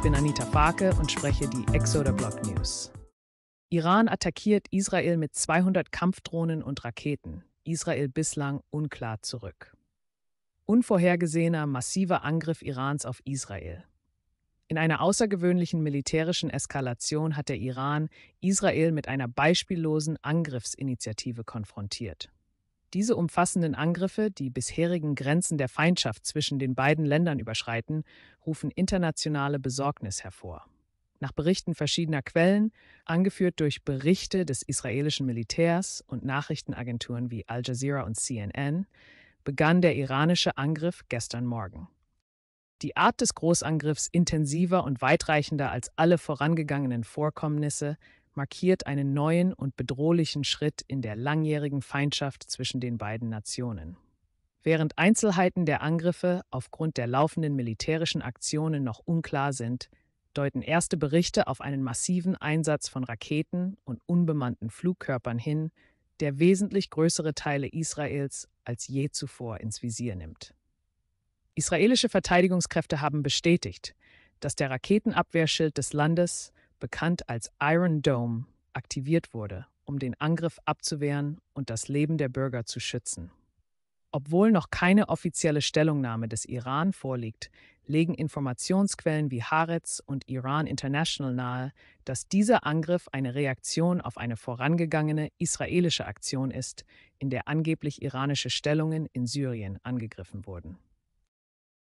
Ich bin Anita Farke und spreche die Exoder Block News. Iran attackiert Israel mit 200 Kampfdrohnen und Raketen. Israel bislang unklar zurück. Unvorhergesehener massiver Angriff Irans auf Israel. In einer außergewöhnlichen militärischen Eskalation hat der Iran Israel mit einer beispiellosen Angriffsinitiative konfrontiert. Diese umfassenden Angriffe, die bisherigen Grenzen der Feindschaft zwischen den beiden Ländern überschreiten, rufen internationale Besorgnis hervor. Nach Berichten verschiedener Quellen, angeführt durch Berichte des israelischen Militärs und Nachrichtenagenturen wie Al Jazeera und CNN, begann der iranische Angriff gestern Morgen. Die Art des Großangriffs intensiver und weitreichender als alle vorangegangenen Vorkommnisse markiert einen neuen und bedrohlichen Schritt in der langjährigen Feindschaft zwischen den beiden Nationen. Während Einzelheiten der Angriffe aufgrund der laufenden militärischen Aktionen noch unklar sind, deuten erste Berichte auf einen massiven Einsatz von Raketen und unbemannten Flugkörpern hin, der wesentlich größere Teile Israels als je zuvor ins Visier nimmt. Israelische Verteidigungskräfte haben bestätigt, dass der Raketenabwehrschild des Landes bekannt als Iron Dome, aktiviert wurde, um den Angriff abzuwehren und das Leben der Bürger zu schützen. Obwohl noch keine offizielle Stellungnahme des Iran vorliegt, legen Informationsquellen wie Haaretz und Iran International nahe, dass dieser Angriff eine Reaktion auf eine vorangegangene israelische Aktion ist, in der angeblich iranische Stellungen in Syrien angegriffen wurden.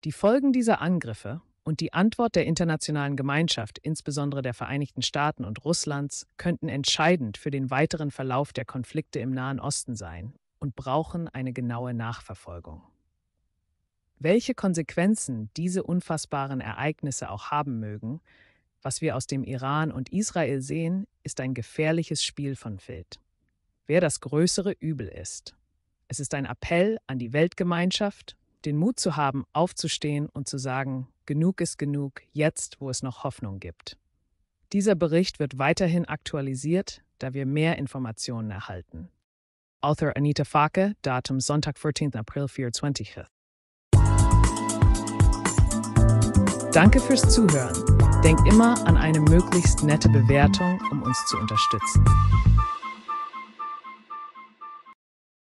Die Folgen dieser Angriffe und die Antwort der internationalen Gemeinschaft, insbesondere der Vereinigten Staaten und Russlands, könnten entscheidend für den weiteren Verlauf der Konflikte im Nahen Osten sein und brauchen eine genaue Nachverfolgung. Welche Konsequenzen diese unfassbaren Ereignisse auch haben mögen, was wir aus dem Iran und Israel sehen, ist ein gefährliches Spiel von Feld. Wer das größere Übel ist. Es ist ein Appell an die Weltgemeinschaft, den Mut zu haben, aufzustehen und zu sagen, Genug ist genug, jetzt wo es noch Hoffnung gibt. Dieser Bericht wird weiterhin aktualisiert, da wir mehr Informationen erhalten. Author Anita Fake, Datum Sonntag, 14. April 24. Danke fürs Zuhören. Denkt immer an eine möglichst nette Bewertung, um uns zu unterstützen.